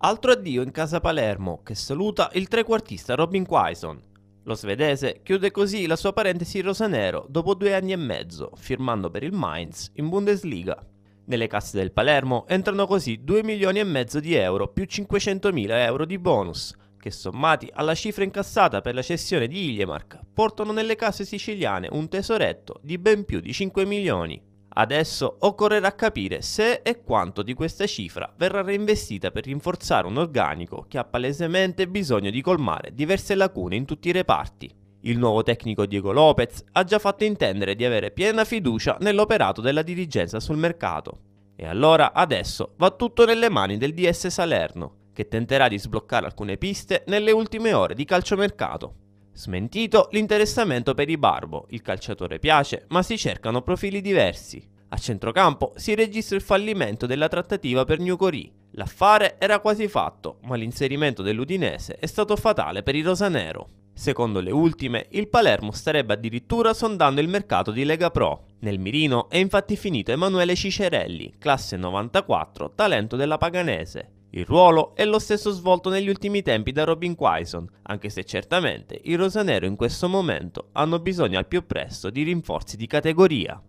Altro addio in casa Palermo che saluta il trequartista Robin Quaison. Lo svedese chiude così la sua parentesi rosanero dopo due anni e mezzo, firmando per il Mainz in Bundesliga. Nelle casse del Palermo entrano così 2 milioni e mezzo di euro più 500 mila euro di bonus, che sommati alla cifra incassata per la cessione di Iliemark portano nelle casse siciliane un tesoretto di ben più di 5 milioni. Adesso occorrerà capire se e quanto di questa cifra verrà reinvestita per rinforzare un organico che ha palesemente bisogno di colmare diverse lacune in tutti i reparti. Il nuovo tecnico Diego Lopez ha già fatto intendere di avere piena fiducia nell'operato della dirigenza sul mercato. E allora adesso va tutto nelle mani del DS Salerno, che tenterà di sbloccare alcune piste nelle ultime ore di calciomercato. Smentito l'interessamento per i Barbo, il calciatore piace, ma si cercano profili diversi. A centrocampo si registra il fallimento della trattativa per Gnucorì. L'affare era quasi fatto, ma l'inserimento dell'Udinese è stato fatale per i rosanero. Secondo le ultime, il Palermo starebbe addirittura sondando il mercato di Lega Pro. Nel mirino è infatti finito Emanuele Cicerelli, classe 94, talento della Paganese. Il ruolo è lo stesso svolto negli ultimi tempi da Robin Quaison, anche se certamente i rosanero in questo momento hanno bisogno al più presto di rinforzi di categoria.